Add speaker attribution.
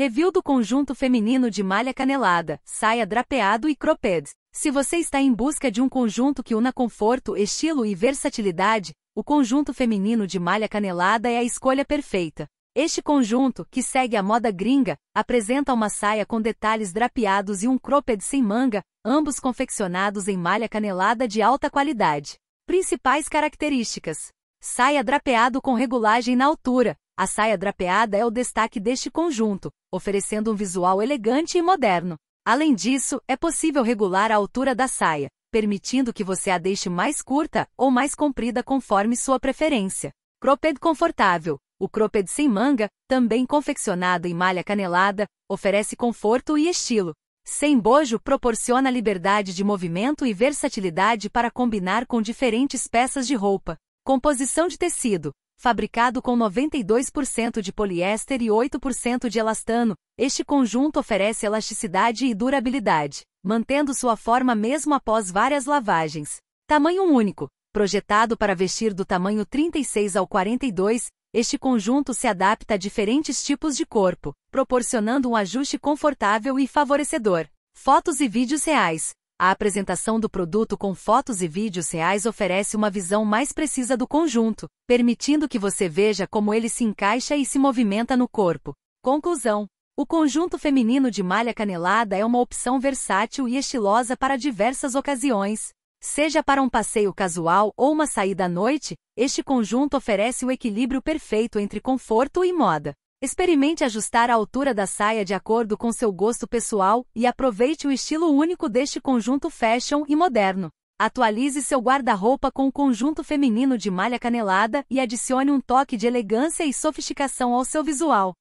Speaker 1: Review do conjunto feminino de malha canelada, saia drapeado e cropped. Se você está em busca de um conjunto que una conforto, estilo e versatilidade, o conjunto feminino de malha canelada é a escolha perfeita. Este conjunto, que segue a moda gringa, apresenta uma saia com detalhes drapeados e um cropped sem manga, ambos confeccionados em malha canelada de alta qualidade. Principais características: saia drapeado com regulagem na altura, a saia drapeada é o destaque deste conjunto, oferecendo um visual elegante e moderno. Além disso, é possível regular a altura da saia, permitindo que você a deixe mais curta ou mais comprida conforme sua preferência. Cropped confortável. O cropped sem manga, também confeccionado em malha canelada, oferece conforto e estilo. Sem bojo proporciona liberdade de movimento e versatilidade para combinar com diferentes peças de roupa. Composição de tecido fabricado com 92% de poliéster e 8% de elastano, este conjunto oferece elasticidade e durabilidade, mantendo sua forma mesmo após várias lavagens. Tamanho único, projetado para vestir do tamanho 36 ao 42, este conjunto se adapta a diferentes tipos de corpo, proporcionando um ajuste confortável e favorecedor. Fotos e vídeos reais a apresentação do produto com fotos e vídeos reais oferece uma visão mais precisa do conjunto, permitindo que você veja como ele se encaixa e se movimenta no corpo. Conclusão: o conjunto feminino de malha canelada é uma opção versátil e estilosa para diversas ocasiões. Seja para um passeio casual ou uma saída à noite, este conjunto oferece o equilíbrio perfeito entre conforto e moda. Experimente ajustar a altura da saia de acordo com seu gosto pessoal e aproveite o estilo único deste conjunto fashion e moderno. Atualize seu guarda-roupa com um conjunto feminino de malha canelada e adicione um toque de elegância e sofisticação ao seu visual.